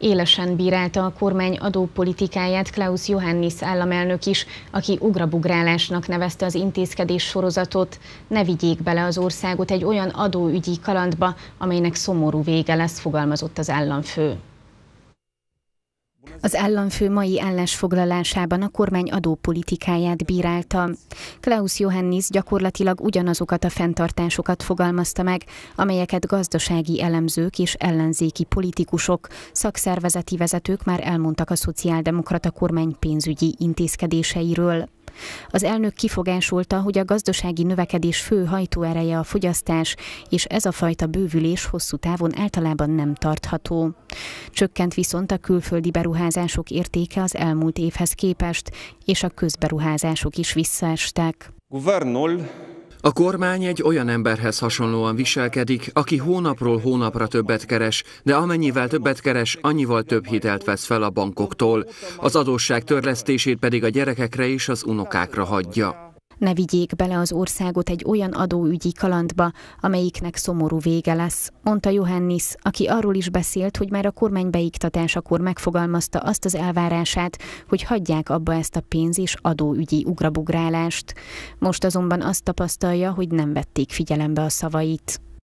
Élesen bírálta a kormány adópolitikáját Klaus Johannis államelnök is, aki ugrabugrálásnak nevezte az intézkedés sorozatot. Ne vigyék bele az országot egy olyan adóügyi kalandba, amelynek szomorú vége lesz, fogalmazott az államfő. Az államfő mai állásfoglalásában a kormány adópolitikáját bírálta. Klaus Johannis gyakorlatilag ugyanazokat a fenntartásokat fogalmazta meg, amelyeket gazdasági elemzők és ellenzéki politikusok, szakszervezeti vezetők már elmondtak a szociáldemokrata kormány pénzügyi intézkedéseiről. Az elnök kifogásolta, hogy a gazdasági növekedés fő hajtóereje a fogyasztás, és ez a fajta bővülés hosszú távon általában nem tartható. Csökkent viszont a külföldi beruházások értéke az elmúlt évhez képest, és a közberuházások is visszaestek. Guvernul a kormány egy olyan emberhez hasonlóan viselkedik, aki hónapról hónapra többet keres, de amennyivel többet keres, annyival több hitelt vesz fel a bankoktól. Az adósság törlesztését pedig a gyerekekre és az unokákra hagyja ne vigyék bele az országot egy olyan adóügyi kalandba, amelyiknek szomorú vége lesz, mondta Johannis, aki arról is beszélt, hogy már a kormány beiktatásakor megfogalmazta azt az elvárását, hogy hagyják abba ezt a pénz- és adóügyi ugrabugrálást. Most azonban azt tapasztalja, hogy nem vették figyelembe a szavait.